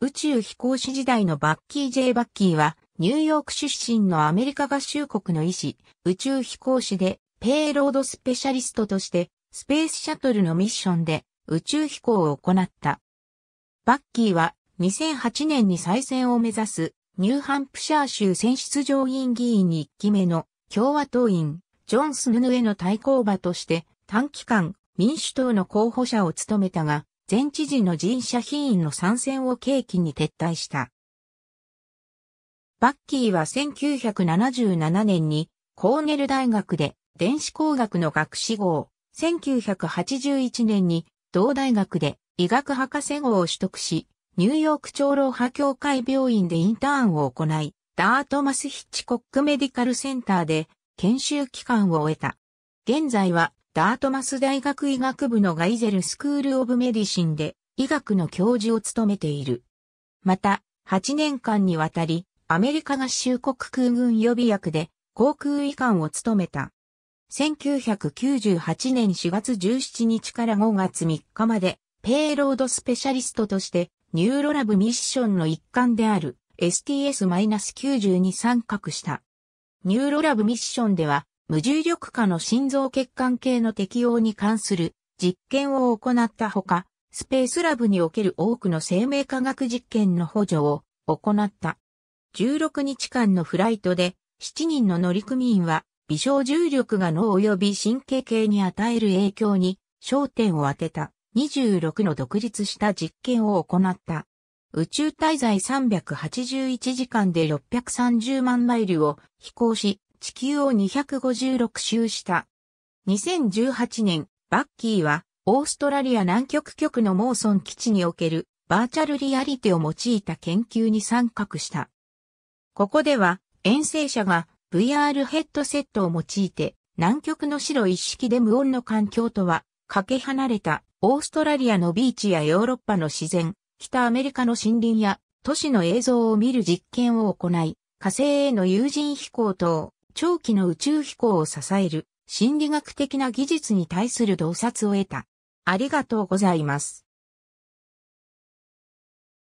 宇宙飛行士時代のバッキー・ J・ バッキーは、ニューヨーク出身のアメリカ合衆国の医師、宇宙飛行士で、ペイロードスペシャリストとして、スペースシャトルのミッションで宇宙飛行を行った。バッキーは2008年に再選を目指すニューハンプシャー州選出上院議員に1期目の共和党員ジョン・スヌヌへの対抗馬として短期間民主党の候補者を務めたが前知事の人社品員の参戦を契機に撤退した。バッキーは1977年にコーネル大学で電子工学の学士号1981年に同大学で医学博士号を取得し、ニューヨーク長老派協会病院でインターンを行い、ダートマス・ヒッチコック・メディカル・センターで研修期間を終えた。現在はダートマス大学医学部のガイゼルスクールオブメディシンで医学の教授を務めている。また、8年間にわたり、アメリカ合衆国空軍予備役で航空医官を務めた。1998年4月17日から5月3日まで、ペイロードスペシャリストとして、ニューロラブミッションの一環である STS-92 参画した。ニューロラブミッションでは、無重力下の心臓血管系の適用に関する実験を行ったほか、スペースラブにおける多くの生命科学実験の補助を行った。16日間のフライトで7人の乗組員は微小重力が脳及び神経系に与える影響に焦点を当てた26の独立した実験を行った。宇宙滞在381時間で630万マイルを飛行し、地球を256周した。2018年、バッキーは、オーストラリア南極局のモーソン基地におけるバーチャルリアリティを用いた研究に参画した。ここでは、遠征者が VR ヘッドセットを用いて、南極の白一式で無音の環境とは、かけ離れたオーストラリアのビーチやヨーロッパの自然、北アメリカの森林や都市の映像を見る実験を行い、火星への有人飛行等、長期の宇宙飛行を支える心理学的な技術に対する洞察を得た。ありがとうございます。